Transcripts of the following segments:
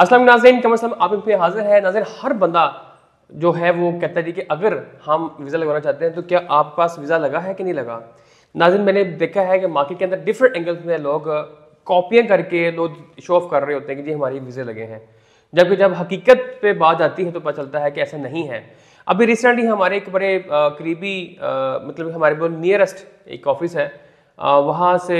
असलम कम असलम आप पे हाजिर है नाजर हर बंदा जो है वो कहता है कि अगर हम वीज़ा लगवाना चाहते हैं तो क्या आप पास वीज़ा लगा है कि नहीं लगा नाजिन मैंने देखा है कि मार्केट के अंदर डिफरेंट एंगल्स में लोग कॉपियाँ करके लोग शो ऑफ कर रहे होते हैं कि जी हमारे वीज़े लगे हैं जबकि जब हकीकत पे बात आती है तो पता चलता है कि ऐसा नहीं है अभी रिसेंटली हमारे एक बड़े करीबी मतलब हमारे बहुत नियरेस्ट एक ऑफिस है वहाँ से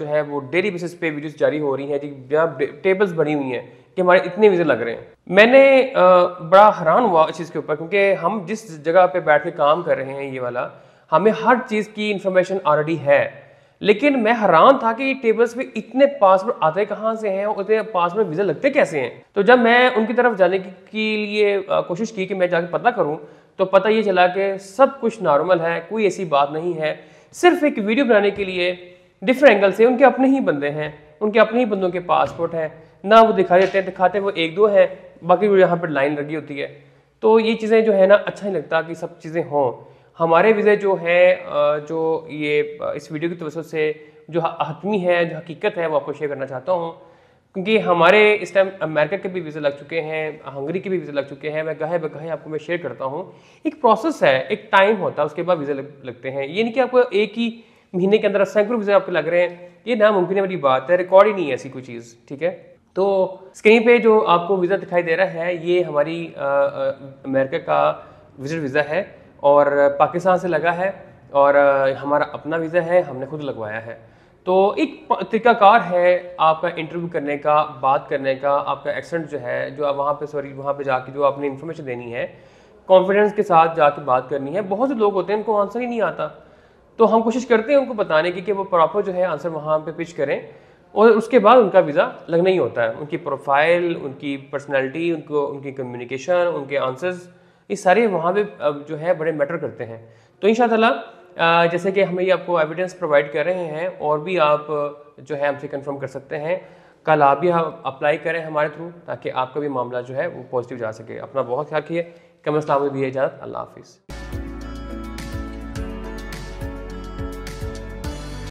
जो है वो डेली बेसिस पे वीडियोस जारी हो रही हैं जी जहाँ टेबल्स बनी हुई हैं कि हमारे इतने वीज़े लग रहे हैं मैंने बड़ा हैरान हुआ इस चीज़ के ऊपर क्योंकि हम जिस जगह पे बैठ के काम कर रहे हैं ये वाला हमें हर चीज़ की इंफॉर्मेशन ऑलरेडी है लेकिन मैं हैरान था कि टेबल्स पे इतने पासवर्ड आते कहाँ से हैं और इतने पासवर्ड वीज़ा लगते कैसे हैं तो जब मैं उनकी तरफ जाने के लिए कोशिश की कि मैं जाके पता करूँ तो पता ये चला कि सब कुछ नॉर्मल है कोई ऐसी बात नहीं है सिर्फ एक वीडियो बनाने के लिए डिफरेंट एंगल से उनके अपने ही बंदे हैं उनके अपने ही बंदों के पासपोर्ट हैं ना वो दिखा देते हैं दिखाते वो एक दो हैं बाकी वो यहाँ पर लाइन लगी होती है तो ये चीज़ें जो है ना अच्छा नहीं लगता कि सब चीज़ें हों हमारे विज़े जो है जो ये इस वीडियो की तवसत से जो हतमी है जो हकीकत है वो आपको शेयर करना चाहता हूँ क्योंकि हमारे इस टाइम अमेरिका के भी वीज़े लग चुके हैं हंगरी के भी वीज़े लग चुके हैं मैं गहे बगहे आपको मैं शेयर करता हूँ एक प्रोसेस है एक टाइम होता है उसके बाद वीज़े लग, लगते हैं ये नहीं कि आपको एक ही महीने के अंदर सैकड़ों वीज़े आपको लग रहे हैं ये नामुमकिन वाली बात है रिकॉर्ड ही नहीं है ऐसी कोई चीज़ ठीक है तो स्क्रीन पे जो आपको वीज़ा दिखाई दे रहा है ये हमारी अमेरिका का विजिट वीज़ा है और पाकिस्तान से लगा है और हमारा अपना वीज़ा है हमने खुद लगवाया है तो एक तरीकाकार है आपका इंटरव्यू करने का बात करने का आपका एक्सेंट जो है जो वहाँ पे सॉरी वहाँ पे जाके जो आपने इन्फॉर्मेशन देनी है कॉन्फिडेंस के साथ जाके बात करनी है बहुत से लोग होते हैं उनको आंसर ही नहीं आता तो हम कोशिश करते हैं उनको बताने की कि वो प्रॉपर जो है आंसर वहाँ पे पिच करें और उसके बाद उनका वीज़ा लगना ही होता है उनकी प्रोफाइल उनकी पर्सनैलिटी उनको उनकी कम्युनिकेशन उनके आंसर्स ये सारे वहाँ पे जो है बड़े मैटर करते हैं तो इन जैसे कि हम ये आपको एविडेंस प्रोवाइड कर रहे हैं और भी आप जो है हमसे कंफर्म कर सकते हैं कल आप भी हम अप्लाई करें हमारे थ्रू ताकि आपका भी मामला जो है वो पॉजिटिव जा सके अपना बहुत ख्याल रखिए कमर इस्लाम में भी इजाज़त अल्लाह हाफिज़